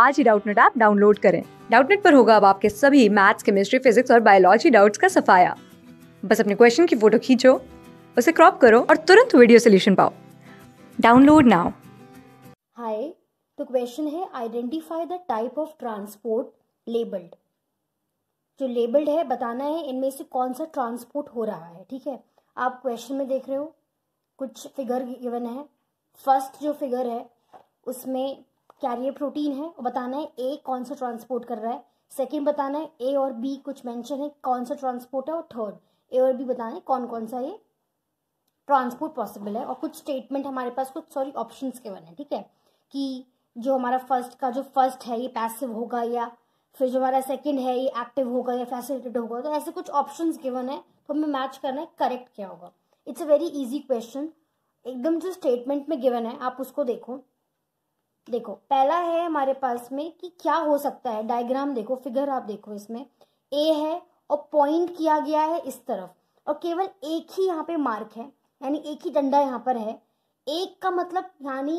आज ही Doubtnut app download करें डाउटनेट पर होगा अब आपके सभी मैथ्स केमिस्ट्री फिजिक्स और बायोलॉजी डाउट्स का सफाया बस अपने क्वेश्चन की फोटो खींचो उसे क्रॉप करो और तुरंत वीडियो सोल्यूशन पाओ डाउनलोड नाउ हाय तो क्वेश्चन है identify the type of transport labelled जो लेबल्ड है बताना है इनमें से कौन सा ट्रांसपोर्ट हो रहा है ठीक है आप क्वेश्चन में देख रहे हो कुछ फिगर गिवन है फर्स्ट जो फिगर है उसमें कैरियर प्रोटीन है और बताना है ए कौन सा ट्रांसपोर्ट कर रहा है सेकेंड बताना है ए और बी कुछ मैंशन है कौन सा ट्रांसपोर्ट है और थर्ड ए और बी बताना है कौन कौन सा ये ट्रांसपोर्ट पॉसिबल है और कुछ स्टेटमेंट हमारे पास कुछ सॉरी ऑप्शन के बने ठीक है कि जो हमारा फर्स्ट का जो फर्स्ट है ये पैसिव होगा या फिर जो हमारा सेकेंड है ये एक्टिव होगा या फैसिलिटेड होगा तो ऐसे कुछ ऑप्शन गिवन है तो हमें मैच करना है करेक्ट क्या होगा it's a very easy question एकदम जो स्टेटमेंट में गिवन है आप उसको देखो देखो पहला है हमारे पास में कि क्या हो सकता है डायग्राम देखो फिगर आप देखो इसमें ए है और पॉइंट किया गया है इस तरफ और केवल एक ही यहाँ पे मार्क है यानी एक ही डंडा यहाँ पर है एक का मतलब यानी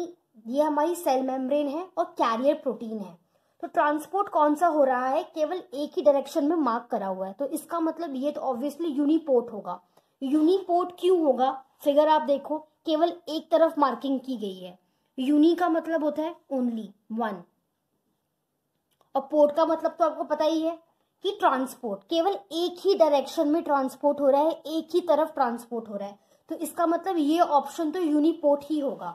ये हमारी सेल मेम्ब्रेन है और कैरियर प्रोटीन है तो ट्रांसपोर्ट कौन सा हो रहा है केवल एक ही डायरेक्शन में मार्क करा हुआ है तो इसका मतलब ये तो ऑब्वियसली यूनिपोर्ट होगा यूनिपोर्ट क्यों होगा फिगर आप देखो केवल एक तरफ मार्किंग की गई है यूनी का मतलब होता है ओनली वन और पोर्ट का मतलब तो आपको पता ही है कि ट्रांसपोर्ट केवल एक ही डायरेक्शन में ट्रांसपोर्ट हो रहा है एक ही तरफ ट्रांसपोर्ट हो रहा है तो इसका मतलब ये ऑप्शन तो यूनिपोर्ट ही होगा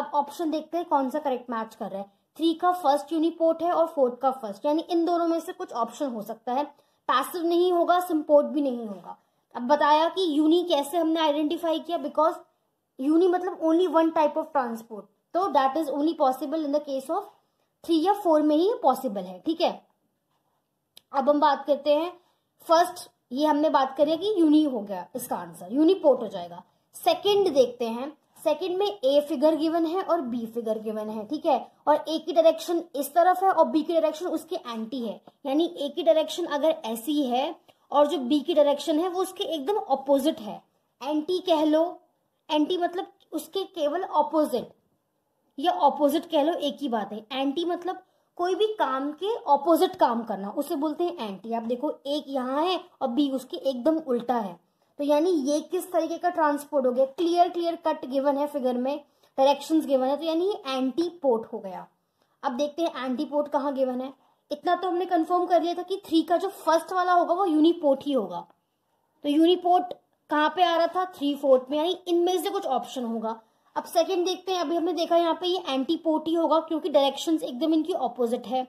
अब ऑप्शन देखते हैं कौन सा करेक्ट मैच कर रहा है थ्री का फर्स्ट यूनिपोर्ट है और फोर्थ का फर्स्ट यानी इन दोनों में से कुछ ऑप्शन हो सकता है पैसिव नहीं होगा सिम्पोर्ट भी नहीं होगा अब बताया कि यूनी कैसे हमने आइडेंटिफाई किया बिकॉज यूनी मतलब only one type of transport तो that is only possible in the case of three या फोर में ही पॉसिबल है ठीक है अब हम बात करते हैं फर्स्ट ये हमने बात करी कि यूनी हो गया इसका आंसर यूनिपोर्ट हो जाएगा सेकंड देखते हैं सेकंड में ए फिगर गिवन है और बी फिगर गिवन है ठीक है और ए की डायरेक्शन इस तरफ है और बी की डायरेक्शन उसके एंटी है यानी ए की डायरेक्शन अगर ऐसी है और जो बी की डायरेक्शन है वो उसके एकदम ऑपोजिट है एंटी कह लो एंटी मतलब उसके केवल ऑपोजिट या ऑपोजिट कह लो एक ही बात है एंटी मतलब कोई भी काम के ऑपोजिट काम करना उसे बोलते हैं एंटी आप देखो एक यहाँ है और बी उसके एकदम उल्टा है तो यानी ये किस तरीके का ट्रांसपोर्ट हो गया क्लियर क्लियर कट गिवन है फिगर में डायरेक्शंस गिवन है तो यानी ये एंटी पोर्ट हो गया अब देखते हैं एंटी पोर्ट कहाँ गिवन है इतना तो हमने कंफर्म कर लिया था कि थ्री का जो फर्स्ट वाला होगा वो यूनिपोर्ट ही होगा तो यूनिपोर्ट कहाँ पे आ रहा था थ्री फोर्थ में यानी इनमें से कुछ ऑप्शन होगा अब सेकंड देखते हैं अभी हमने देखा यहाँ पे ये एंटीपोर्ट ही होगा क्योंकि डायरेक्शन एकदम इनकी ऑपोजिट है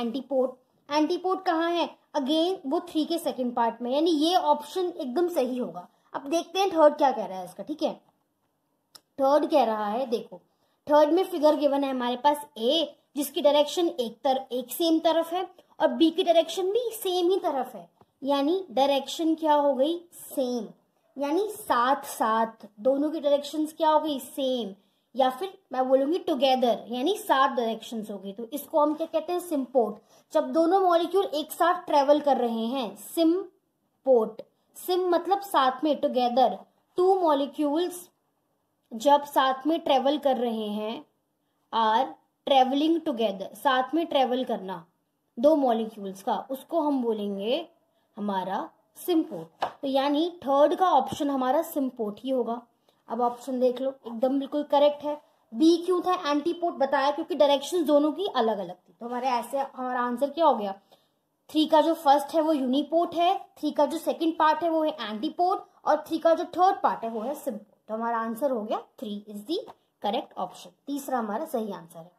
एंटीपोर्ट एंटीपोर्ट कहाँ है अगेन वो थ्री के सेकंड पार्ट में यानी ये ऑप्शन एकदम सही होगा अब देखते हैं थर्ड क्या कह रहा है इसका ठीक है थर्ड कह रहा है देखो थर्ड में फिगर गिवन है हमारे पास ए जिसकी डायरेक्शन एक तरफ एक सेम तरफ है और बी की डायरेक्शन भी सेम ही तरफ है यानी डायरेक्शन क्या हो गई सेम यानी साथ साथ दोनों की डायरेक्शन क्या हो गई सेम या फिर मैं बोलूंगी टुगेदर यानी सात डायरेक्शन हो गई तो इसको हम क्या कहते हैं सिम्पोर्ट जब दोनों मॉलिक्यूल एक साथ ट्रेवल कर रहे हैं सिम पोर्ट सिम मतलब साथ में टुगेदर टू मॉलिक्यूल्स जब साथ में ट्रेवल कर रहे हैं आर ट्रेवलिंग टुगेदर साथ में ट्रेवल करना दो मॉलिक्यूल्स का उसको हम बोलेंगे हमारा सिम्पोट तो यानी थर्ड का ऑप्शन हमारा सिम्पोट ही होगा अब ऑप्शन देख लो एकदम बिल्कुल करेक्ट है बी क्यों था एंटीपोट बताया क्योंकि डायरेक्शन दोनों की अलग अलग थी तो हमारे ऐसे हमारा आंसर क्या हो गया थ्री का जो फर्स्ट है वो यूनिपोर्ट है थ्री का जो सेकंड पार्ट है वो है एंटीपोर्ट और थ्री का जो थर्ड पार्ट है वो है सिम्पोर्ट तो हमारा आंसर हो गया three is the correct option तीसरा हमारा सही आंसर है